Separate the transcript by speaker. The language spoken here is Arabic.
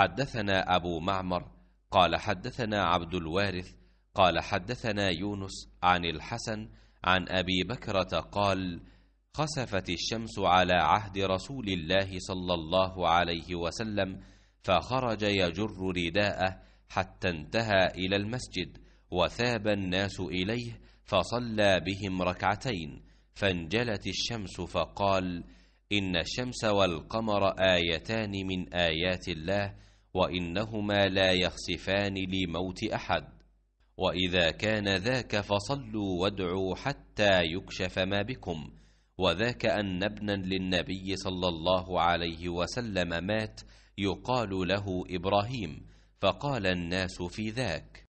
Speaker 1: حدثنا أبو معمر
Speaker 2: قال حدثنا عبد الوارث قال حدثنا يونس عن الحسن عن أبي بكرة قال خسفت الشمس على عهد رسول الله صلى الله عليه وسلم فخرج يجر رداءه حتى انتهى إلى المسجد وثاب الناس إليه فصلى بهم ركعتين فانجلت الشمس فقال إن الشمس والقمر آيتان من آيات الله وانهما لا يخسفان لموت احد واذا كان ذاك فصلوا وادعوا حتى يكشف ما بكم وذاك ان ابنا للنبي صلى الله عليه وسلم مات يقال له ابراهيم فقال
Speaker 1: الناس في ذاك